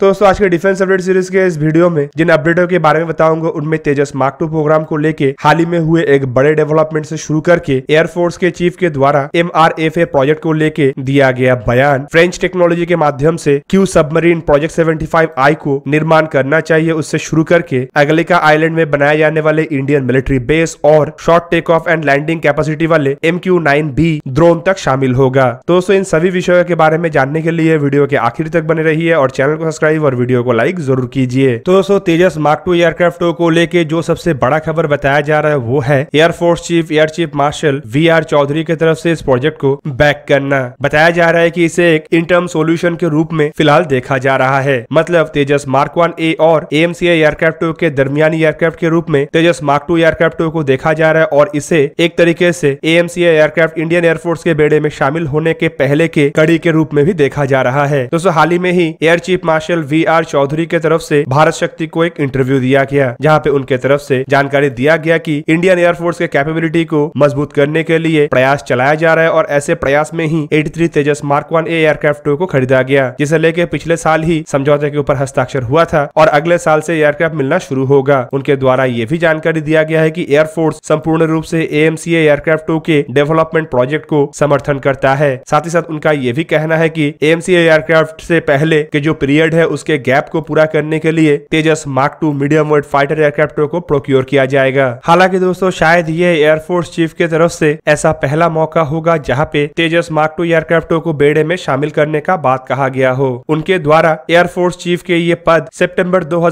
तो दोस्तों आज के डिफेंस अपडेट सीरीज के इस वीडियो में जिन अपडेटों के बारे में बताऊंगा उनमें तेजस मार्क टू प्रोग्राम को लेके हाल ही में हुए एक बड़े डेवलपमेंट से शुरू करके एयरफोर्स के चीफ के द्वारा एम प्रोजेक्ट को लेके दिया गया बयान फ्रेंच टेक्नोलॉजी के माध्यम से क्यू सबमरीन प्रोजेक्ट सेवेंटी आई को निर्माण करना चाहिए उससे शुरू करके अगलिका आईलैंड में बनाए जाने वाले इंडियन मिलिट्री बेस और short take off and landing capacity वाले एम क्यू ड्रोन तक शामिल होगा दोस्तों इन सभी विषयों के बारे में जानने के लिए वीडियो के आखिर तक बने रही है और चैनल को सब्सक्राइब सब्सक्राइब और वीडियो को लाइक जरूर कीजिए तो दोस्तों तेजस मार्क टू एयरक्राफ्ट को लेके जो सबसे बड़ा खबर बताया जा रहा है वो है air force chief air chief marshal V R Chaudhari की तरफ से इस प्रोजेक्ट को बैक करना बताया जा रहा है कि इसे एक इंटर्म सोल्यूशन के रूप में फिलहाल देखा जा रहा है मतलब तेजस मार्क वन ए और एम सी एयरक्राफ्ट के दरमियानी एयरक्राफ्ट के रूप में तेजस मार्क टू एयरक्राफ्ट को देखा जा रहा है और इसे एक तरीके से ए एयरक्राफ्ट इंडियन एयरफोर्स के बेड़े में शामिल होने के पहले के कड़ी के रूप में भी देखा जा रहा है दोस्तों हाल ही में ही air chief marshal marshal V R Chaudhari के तरफ से भारत शक्ति को एक इंटरव्यू दिया गया जहाँ पे उनके तरफ से जानकारी दिया गया कि इंडियन एयरफोर्स के कैपेबिलिटी को मजबूत करने के लिए प्रयास चलाया जा रहा है और ऐसे प्रयास में ही eighty Tejas mark one aircraft two को खरीदा गया जिसे लेके पिछले साल ही समझौते के ऊपर हस्ताक्षर हुआ था और अगले साल से एयरक्राफ्ट मिलना शुरू होगा उनके द्वारा ये भी जानकारी दिया गया है की एयरफोर्स संपूर्ण रूप से एएमसीए एयरक्राफ्ट टू के डेवलपमेंट प्रोजेक्ट को समर्थन करता है साथ ही साथ उनका ये भी कहना है की एएमसीए एयरक्राफ्ट से पहले के जो पीरियड है उसके गैप को पूरा करने के लिए Tejas mark two medium weight fighter aircraft को प्रोक्योर किया जाएगा हालांकि दोस्तों शायद ये एयरफोर्स चीफ के तरफ से ऐसा पहला मौका होगा जहाँ पे तेजस मार्क टू एयरक्राफ्टों को बेड़े में शामिल करने का बात कहा गया हो उनके द्वारा एयरफोर्स चीफ के ये पद सेप्टेम्बर दो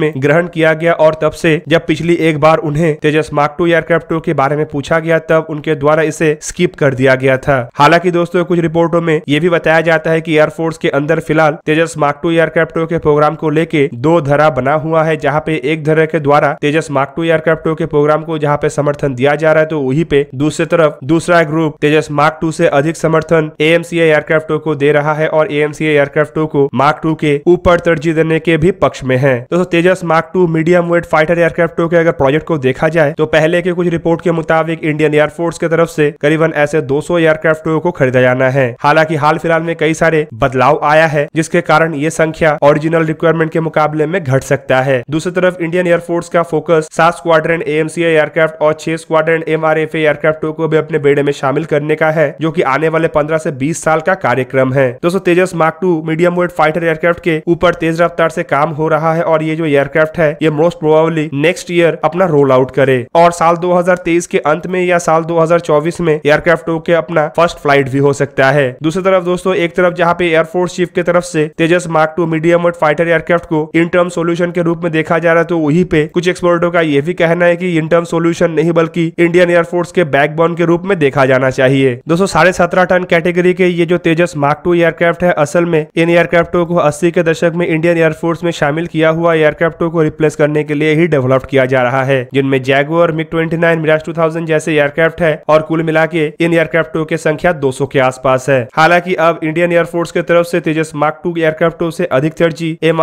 में ग्रहण किया गया और तब से जब पिछली एक बार उन्हें तेजस मार्क टू एयरक्राफ्टो के बारे में पूछा गया तब उनके द्वारा इसे स्किप कर दिया गया था हालांकि दोस्तों कुछ रिपोर्टों में ये भी बताया जाता है की एयरफोर्स के अंदर फिलहाल तेजस मार्क टू एयरक्राफ्टो के प्रोग्राम को लेके दो धरा बना हुआ है जहाँ पे एक धरे के द्वारा तेजस मार्क टू एयरक्राफ्टो के प्रोग्राम को जहाँ पे समर्थन दिया जा रहा है तो वही पे दूसरी तरफ दूसरा ग्रुप तेजस मार्क टू से अधिक समर्थन ए एयरक्राफ्टो को दे रहा है और ए एयरक्राफ्टो को मार्क टू के ऊपर तरजीह देने के भी पक्ष में है दोस्तों Tejas mark two medium weight fighter एयरक्राफ्टों के अगर प्रोजेक्ट को देखा जाए तो पहले के कुछ रिपोर्ट के मुताबिक इंडियन एयरफोर्स की तरफ से करीबन ऐसे 200 एयरक्राफ्ट को खरीदा जाना है हालांकि हाल फिलहाल में कई सारे बदलाव आया है जिसके कारण ये संख्या ओरिजिनल रिक्वायरमेंट के मुकाबले में घट सकता है दूसरी तरफ इंडियन एयरफोर्स का फोकस सात स्क्वाड्रन एएमसीए एयरक्राफ्ट और छह स्क्वाड्रन एम एयरक्राफ्ट को भी अपने बेड़े में शामिल करने का है जो की आने वाले पंद्रह ऐसी बीस साल का कार्यक्रम है दोस्तों Tejas mark two medium weight fighter aircraft के ऊपर तेज रफ्तार ऐसी काम हो रहा है और ये जो एयरक्राफ्ट है ये मोस्ट प्रोबेबली नेक्स्ट ईयर अपना रोल आउट करे और साल 2023 के अंत में या साल 2024 में एयरक्राफ्ट के अपना फर्स्ट फ्लाइट भी हो सकता है दूसरी तरफ दोस्तों एक तरफ जहाँ पे एयरफोर्स चीफ की तरफ से तेजस मार्क क्लार्क टू मीडियम और फाइटर एयरक्राफ्ट को इन टर्म सोल्यूशन के रूप में देखा जा रहा है तो वही पे कुछ एक्सपर्टों का यह भी कहना है की इन टर्म सोल्यूशन नहीं बल्कि इंडियन एयरफोर्स के बैकबोन के रूप में देखा जाना चाहिए दोस्तों साढ़े सत्रह टन कैटेगरी के ये जो तेजस मार्क टू एयरक्राफ्ट है असल में इन एयरक्राफ्टों को अस्सी के दशक में इंडियन एयरफोर्स में शामिल किया हुआ एयरक्राफ्टों को रिप्लेस करने के लिए ही डेवलप किया जा रहा है जिनमें Jaguar MiG twenty nine Mirage two thousand जैसे एयरक्राफ्ट है और कुल मिला के इन एयरक्राफ्टों की संख्या सौ के आसपास है हालांकि अब इंडियन एयरफोर्स की तरफ से तेजस मार्क टू एयरक्राफ्टों से अधिक तरजीह एम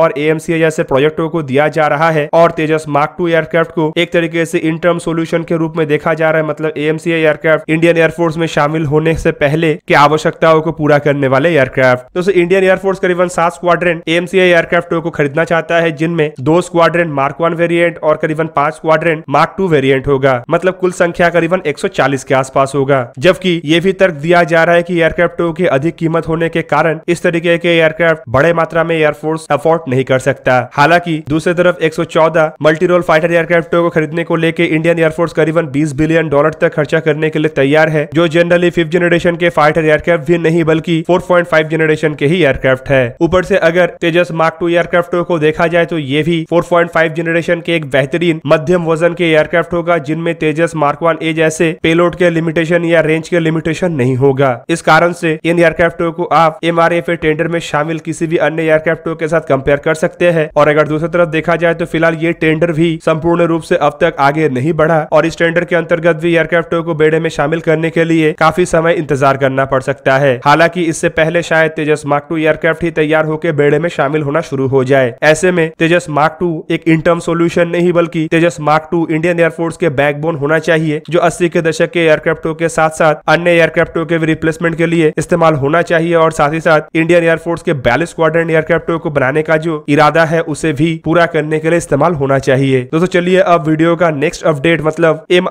और ए जैसे प्रोजेक्टों को दिया जा रहा है और तेजस मार्क टू एयरक्राफ्ट को एक तरीके से इंटर्म सोल्यूशन के रूप में देखा जा रहा है मतलब ए एयरक्राफ्ट इंडियन एयरफोर्स में शामिल होने से पहले की आवश्यकताओं को पूरा करने वाले एयरक्राफ्ट तो इंडियन एयरफोर्स करीबन सात स्क्वाड्रन ए एयरक्राफ्ट को खरीदना चाहता है जिनमें दो स्क्वाड्रन मार्क वन वेरियंट और करीबन पांच स्क्वाड्रन मार्क टू वेरियंट होगा मतलब कुल संख्या करीबन 140 के आसपास होगा जबकि ये भी तर्क दिया जा रहा है कि एयरक्राफ्टों की अधिक कीमत होने के कारण इस तरीके के एयरक्राफ्ट बड़े मात्रा में एयरफोर्स अफोर्ड नहीं कर सकता हालांकि दूसरी तरफ 114 मल्टी रोल फाइटर एयरक्राफ्ट को खरीदने को लेकर इंडियन एयरफोर्स करीबन 20 बिलियन डॉलर तक खर्चा करने के लिए तैयार है जो जनरली फिफ्थ जनरेशन के फाइटर एयरक्राफ्ट भी नहीं बल्कि फोर जनरेशन के ही एयरक्राफ्ट है ऊपर ऐसी अगर तेजस मार्क टू एयरक्राफ्टों को देखा जाए तो ये भी फोर जनरेशन के एक बेहतरीन मध्यम वजन के एयरक्राफ्ट होगा जिनमें तेजस मार्क वन ए जैसे पेलोड के लिमिटेशन या रेंज के लिमिटेशन नहीं होगा इस कारण से इन एयरक्राफ्टों को आप एम टेंडर में शामिल किसी किसी भी अन्य एयरक्राफ्टों के साथ कंपेयर कर सकते हैं और अगर दूसरी तरफ देखा जाए तो फिलहाल ये टेंडर भी संपूर्ण रूप से अब तक आगे नहीं बढ़ा और इस टेंडर के अंतर्गत भी एयरक्राफ्टों को बेड़े में शामिल करने के लिए काफी समय इंतजार करना पड़ सकता है हालांकि इससे पहले शायद तेजस मार्क टू एयरक्राफ्ट ही तैयार होकर बेड़े में शामिल होना शुरू हो जाए ऐसे में तेजस मार्क टू एक इंटर्म सोल्यूशन नहीं बल्कि Tejas mark two Indian air force के बैकबोन होना चाहिए जो अस्सी के दशक के एयरक्राफ्टों के साथ साथ अन्य एयरक्राफ्टों के रिप्लेसमेंट के लिए इस्तेमाल होना चाहिए और साथ ही साथ इंडियन एयरफोर्स के बैलिस्ट स्क्वाड्रन एयरक्राफ्ट को बनाने का जो इरादा है उसे भी पूरा करने के लिए इस्तेमाल होना चाहिए दोस्तों चलिए अब वीडियो का नेक्स्ट अपडेट मतलब एम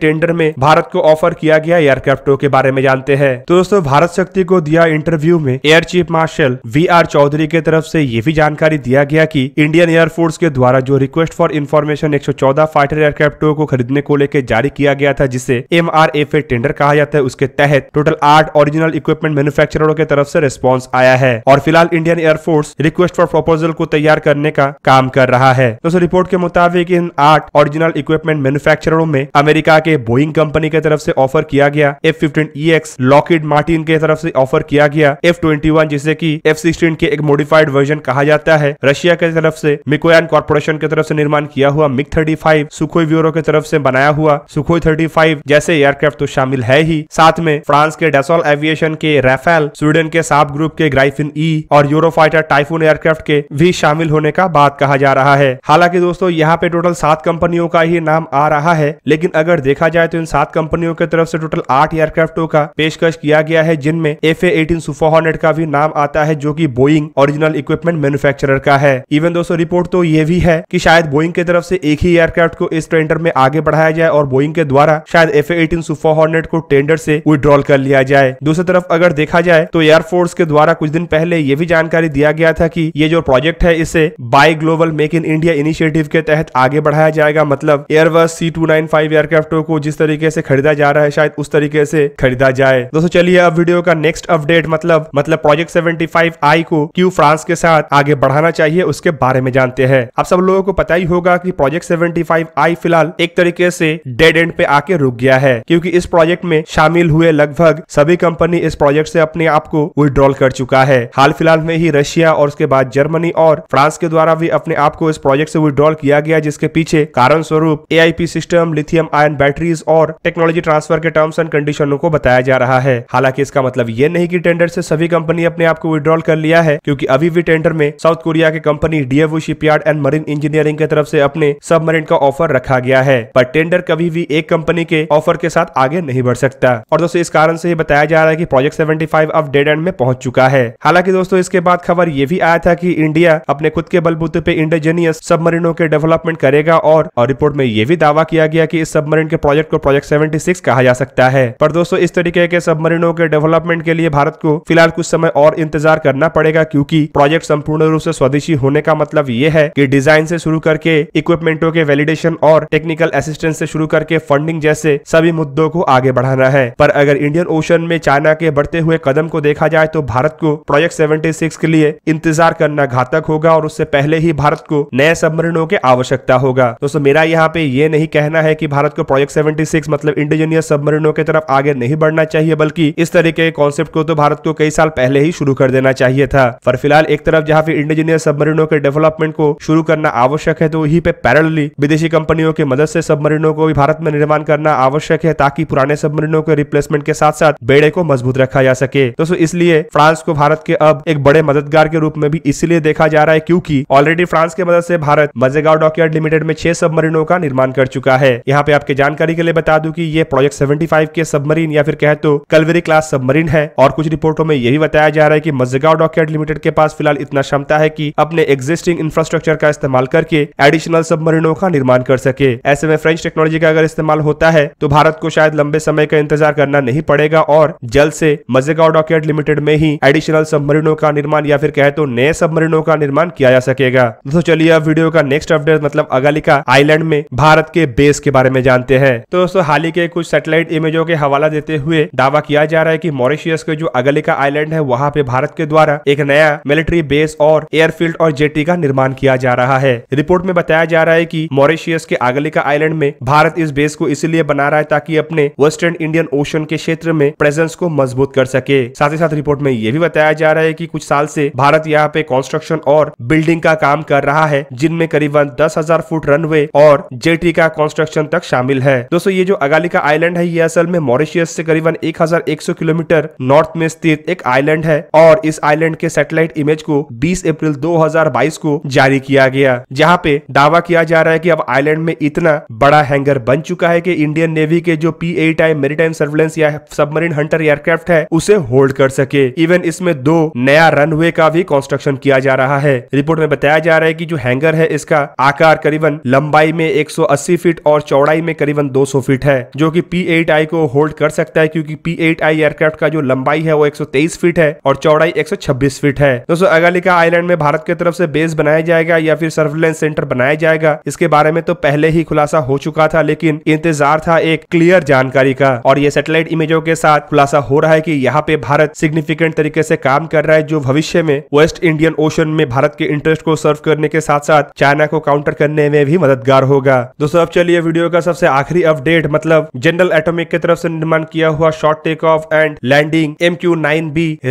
टेंडर में भारत को ऑफर किया गया एयरक्राफ्ट के बारे में जानते हैं तो दोस्तों भारत शक्ति को दिया इंटरव्यू में air chief marshal V R Chaudhari के तरफ से ये भी जानकारी दिया गया कि इंडियन एयरफोर्स के द्वारा जो request for information 114 fighter aircraft को खरीदने को लेकर जारी किया गया था जिसे एम टेंडर कहा जाता है उसके तहत टोटल आठ ओरिजिनल इक्विपमेंट मैन्युफैक्चररों के तरफ से रिस्पॉन्स आया है और फिलहाल फिलहाल Indian air force request for proposal को तैयार करने का काम कर रहा है दोस्तों रिपोर्ट के मुताबिक इन आठ ओरिजिनल इक्विपमेंट मैन्युफैक्चरों में अमेरिका के बोइंग कंपनी की तरफ से ऑफर किया गया F fifteen E X Lockheed Martin के तरफ से ऑफर किया गया एफ ट्वेंटी वन जिसे की एफ सिक्सटीन के एक मॉडिफाइड वर्जन कहा जाता है रशिया की तरफ से मिकोयान कॉर्पोरेशन की तरफ से निर्माण किया हुआ MiG thirty five Sukhoi bureau की तरफ से बनाया हुआ सुखोई थर्टी फाइव जैसे एयरक्राफ्ट तो शामिल है ही साथ में फ्रांस के डेसोल एविएशन के राफेल स्वीडन के साफ ग्रुप के ग्राइफिन ई e और फाइटर टाइफून एयरक्राफ्ट के भी शामिल होने का बात कहा जा रहा है हालांकि दोस्तों यहाँ पे टोटल सात कंपनियों का ही नाम आ रहा है लेकिन अगर देखा जाए तो इन सात कंपनियों की तरफ से टोटल आठ एयरक्राफ्टों का पेशकश किया गया है जिनमें F A eighteen Super Hornet का भी नाम आता है जो की बोइंग ओरिजिनल इक्विपमेंट मैन्युफैक्चरर का है इवन दोस्तों रिपोर्ट तो ये भी है की शायद बोइंग की तरफ से एक ही एयरक्राफ्ट को इस टेंडर में आगे बढ़ाया जाए और बोइंग के द्वारा शायद F A eighteen Super Hornet को टेंडर से विद्रॉल कर लिया जाए दूसरी तरफ अगर देखा जाए तो एयरफोर्स के द्वारा कुछ दिन पहले ये भी भी जानकारी दिया गया था कि ये जो प्रोजेक्ट है इसे buy global make in India initiative के तहत आगे बढ़ाया जाएगा मतलब Airbus C two nine five एयरक्राफ्टों को जिस तरीके से खरीदा जा रहा है शायद उस तरीके से खरीदा जाए दोस्तों चलिए अब वीडियो का नेक्स्ट अपडेट मतलब मतलब प्रोजेक्ट सेवेंटी फाइव आई को क्यू फ्रांस के साथ आगे बढ़ाना चाहिए उसके बारे में जानते हैं आप सब लोगों को पता ही होगा की प्रोजेक्ट सेवेंटी फाइव आई फिलहाल एक तरीके से डेड एंड पे आके रुक गया है क्योंकि इस प्रोजेक्ट में शामिल हुए लगभग सभी कंपनी इस प्रोजेक्ट से अपने आप को विड्रॉल कर चुका है हाल फिलहाल में ही रशिया और उसके बाद जर्मनी और फ्रांस के द्वारा भी अपने आप को इस प्रोजेक्ट से विड्रॉल किया गया जिसके पीछे कारण स्वरूप a system lithium ion batteries और टेक्नोलॉजी ट्रांसफर के टर्म्स एंड कंडीशनों को बताया जा रहा है हालांकि इसका मतलब ये नहीं की टेंडर से सभी कंपनी अपने आप को विड्रॉल कर लिया है क्यूँकी अभी भी टेंडर में साउथ कोरिया के company Daewoo shipyard and marine engineering के तरफ से अपने सबमरीन का ऑफर रखा गया है पर टेंडर कभी भी एक कंपनी के ऑफर के साथ आगे नहीं बढ़ सकता और दोस्तों इस कारण से ही बताया जा रहा है कि प्रोजेक्ट 75 अब डेड एंड में पहुंच चुका है हालांकि दोस्तों दोस्तों इसके बाद खबर ये भी आया था कि इंडिया अपने खुद के बलबूते पे इंडिजीनियस सबमरीनों के डेवलपमेंट करेगा और, और रिपोर्ट में ये भी दावा किया गया कि इस सबमरीन के प्रोजेक्ट को प्रोजेक्ट 76 कहा जा सकता है पर दोस्तों इस तरीके के सबमरीनों के डेवलपमेंट के लिए भारत को फिलहाल कुछ समय और इंतजार करना पड़ेगा क्यूँकी प्रोजेक्ट संपूर्ण रूप ऐसी स्वदेशी होने का मतलब ये है की डिजाइन ऐसी शुरू करके इक्विपमेंटो के वैलिडेशन और टेक्निकल असिस्टेंस ऐसी शुरू करके फंडिंग जैसे सभी मुद्दों को आगे बढ़ाना है पर अगर इंडियन ओशन में चाइना के बढ़ते हुए कदम को देखा जाए तो भारत को प्रोजेक्ट सेवेंटी बटे सिक्स के लिए इंतजार करना घातक होगा और उससे पहले ही भारत को नए सबमरीनों की आवश्यकता होगा दोस्तों मेरा यहाँ पे ये नहीं कहना है कि भारत को प्रोजेक्ट 76 मतलब इंडिजीनियस सबमरीनों की तरफ आगे नहीं बढ़ना चाहिए बल्कि इस तरीके के कॉन्सेप्ट को तो भारत को कई साल पहले ही शुरू कर देना चाहिए था पर फिलहाल एक तरफ जहाँ पे इंडिजीनियस सबमरीनों के डेवलपमेंट को शुरू करना आवश्यक है तो वही पे पैरेलली विदेशी कंपनियों की मदद से सबमरीनों को भी भारत में निर्माण करना आवश्यक है ताकि पुराने सबमरीनों के रिप्लेसमेंट के साथ साथ बेड़े को मजबूत रखा जा सके दोस्तों इसलिए फ्रांस को भारत के अब एक बड़े मददगार के रूप में भी इसलिए देखा जा रहा है क्योंकि ऑलरेडी फ्रांस के मदद से भारत मजेगांव डॉकयार्ड लिमिटेड में छह सबमरीनों का निर्माण कर चुका है यहाँ पे आपके जानकारी के लिए बता दू की ये प्रोजेक्ट सेवेंटी के सबमरीन या फिर कहे तो कलवेरी क्लास सबमरीन है और कुछ रिपोर्टों में यही बताया जा रहा है की मजेगांव डॉकयार्ड लिमिटेड के पास फिलहाल इतना क्षमता है की अपने एग्जिस्टिंग इंफ्रास्ट्रक्चर का इस्तेमाल करके एडिशनल सबमरीनों का निर्माण कर सके ऐसे में फ्रेंच टेक्नोलॉजी का अगर इस्तेमाल होता है तो भारत को शायद लंबे समय का इंतजार करना नहीं पड़ेगा और जल्द से मजेगांव डॉकयार्ड लिमिटेड में ही एडिशनल सबमरीनों का निर्माण या फिर कहे तो नए सबमरीनों का निर्माण किया जा सकेगा दोस्तों चलिए अब वीडियो का नेक्स्ट अपडेट मतलब अगालिका आईलैंड में भारत के बेस के बारे में जानते हैं तो दोस्तों हाल ही के कुछ सेटेलाइट इमेजों के हवाला देते हुए दावा किया जा रहा है की मॉरिशियस के जो अगालिका आईलैंड है वहाँ पे भारत के द्वारा एक नया मिलिट्री बेस और एयरफील्ड और जेटी का निर्माण किया जा रहा है रिपोर्ट में बताया जा रहा है की मॉरिशियस के अगालिका आईलैंड में भारत इस बेस को इसीलिए बना रहा है ताकि अपने वेस्टर्न इंडियन ओशन के क्षेत्र में प्रेजेंस को मजबूत कर सके साथ ही साथ रिपोर्ट में यह भी बताया जा रहा है की कुछ साल से भारत यहाँ पे कंस्ट्रक्शन और बिल्डिंग का काम कर रहा है जिनमें करीबन दस हजार फुट रनवे और जेटी का कंस्ट्रक्शन तक शामिल है दोस्तों ये जो अगालिका आइलैंड है ये असल में मॉरिशियस से करीबन सौ किलोमीटर नॉर्थ में स्थित एक आइलैंड है और इस आइलैंड के सैटेलाइट इमेज को बीस अप्रैल बाईस को जारी किया गया जहाँ पे दावा किया जा रहा है की अब आईलैंड में इतना बड़ा हैंगर बन चुका है की इंडियन नेवी के जो P eight I time surveillance या सबमरीन हंटर एयरक्राफ्ट है उसे होल्ड कर सके इवन इसमें दो नया नया रनवे का भी कंस्ट्रक्शन किया जा रहा है रिपोर्ट में बताया जा रहा है की जो हैंगर है इसका आकार करीबन लंबाई में 180 फीट और चौड़ाई में करीबन 200 फीट है जो कि P8I को होल्ड कर सकता है क्योंकि P8I एयरक्राफ्ट का जो लंबाई है वो 123 फीट है और चौड़ाई 126 फीट है दोस्तों अगालिका आइलैंड में भारत की तरफ से बेस बनाया जाएगा या फिर सर्विलेंस सेंटर बनाया जाएगा इसके बारे में तो पहले ही खुलासा हो चुका था लेकिन इंतजार था एक क्लियर जानकारी का और ये सैटेलाइट इमेजों के साथ खुलासा हो रहा है की यहाँ पे भारत सिग्निफिकेंट तरीके से काम कर रहा है जो भविष्य में वेस्ट इंडियन ओशन में भारत के इंटरेस्ट को सर्व करने के साथ साथ चाइना को काउंटर करने में भी मददगार होगा दोस्तों अब चलिए वीडियो का सबसे आखिरी अपडेट मतलब जनरल एटोमिक की तरफ से निर्माण किया हुआ short take off and landing M Q nine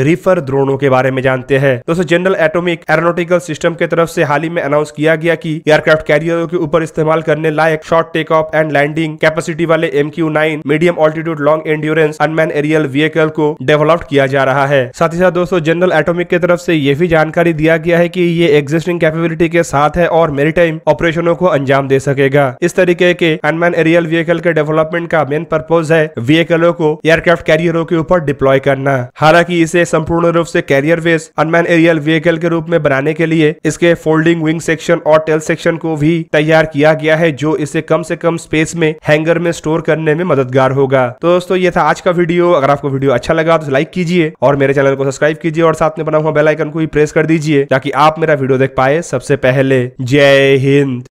reaper द्रोणों के बारे में जानते हैं दोस्तों जनरल एटोमिक एरोनोटिकल सिस्टम के तरफ से हाल ही में अनाउंस किया गया कि एयरक्राफ्ट कैरियरों के ऊपर इस्तेमाल करने लायक short take off and landing capacity वाले M Q nine medium altitude long endurance unmanned aerial vehicle को डेवलप किया जा रहा है साथ ही साथ दोस्तों जनरल एटॉमिक की तरफ से ये भी जानकारी दिया गया है कि ये एग्जिस्टिंग कैपेबिलिटी के साथ है और मेरीटाइम ऑपरेशनों को अंजाम दे सकेगा इस तरीके के अनमैन एरियल व्हीकल के डेवलपमेंट का मेन पर्पज है व्हीकलों को एयरक्राफ्ट कैरियरों के ऊपर डिप्लॉय करना हालांकि इसे संपूर्ण रूप से carrier base unmanned aerial vehicle के रूप में बनाने के लिए इसके फोल्डिंग विंग सेक्शन और टेल सेक्शन को भी तैयार किया गया है जो इसे कम से कम स्पेस में हैंगर में स्टोर करने में मददगार होगा तो दोस्तों ये था आज का वीडियो अगर आपको वीडियो अच्छा लगा तो लाइक कीजिए और मेरे चैनल को सब्सक्राइब कीजिए और साथ साथ में बना हुआ बेलाइकन को भी प्रेस कर दीजिए ताकि आप मेरा वीडियो देख पाए सबसे पहले जय हिंद